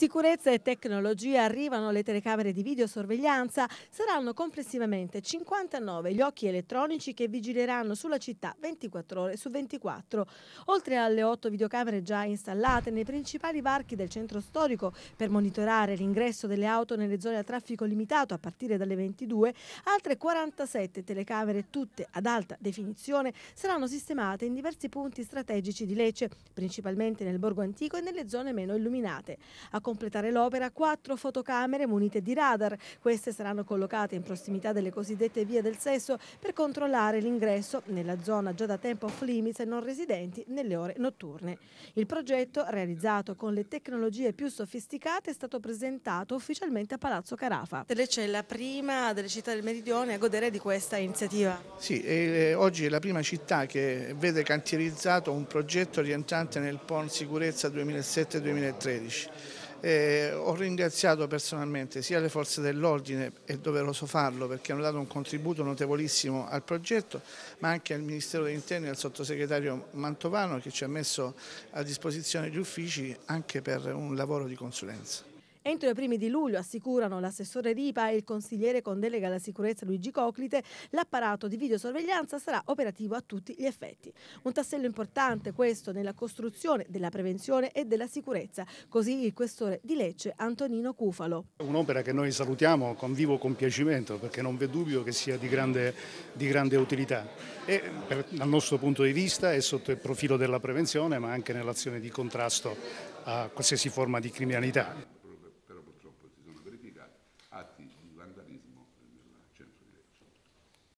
Sicurezza e tecnologia arrivano le telecamere di videosorveglianza, saranno complessivamente 59 gli occhi elettronici che vigileranno sulla città 24 ore su 24. Oltre alle 8 videocamere già installate nei principali varchi del centro storico per monitorare l'ingresso delle auto nelle zone a traffico limitato a partire dalle 22, altre 47 telecamere tutte ad alta definizione saranno sistemate in diversi punti strategici di Lecce, principalmente nel borgo antico e nelle zone meno illuminate. A completare l'opera quattro fotocamere munite di radar. Queste saranno collocate in prossimità delle cosiddette vie del sesso per controllare l'ingresso nella zona già da tempo off limits e non residenti nelle ore notturne. Il progetto, realizzato con le tecnologie più sofisticate, è stato presentato ufficialmente a Palazzo Carafa. Lecce è la prima delle città del Meridione a godere di questa iniziativa. Sì, eh, oggi è la prima città che vede cantierizzato un progetto rientrante nel PON Sicurezza 2007-2013 eh, ho ringraziato personalmente sia le forze dell'ordine, è doveroso farlo perché hanno dato un contributo notevolissimo al progetto, ma anche al Ministero dell'Interno e al sottosegretario Mantovano che ci ha messo a disposizione gli uffici anche per un lavoro di consulenza. Entro i primi di luglio, assicurano l'assessore Ripa e il consigliere con delega alla sicurezza Luigi Coclite, l'apparato di videosorveglianza sarà operativo a tutti gli effetti. Un tassello importante questo nella costruzione della prevenzione e della sicurezza, così il questore di Lecce Antonino Cufalo. Un'opera che noi salutiamo con vivo compiacimento perché non v'è dubbio che sia di grande, di grande utilità e per, dal nostro punto di vista è sotto il profilo della prevenzione ma anche nell'azione di contrasto a qualsiasi forma di criminalità.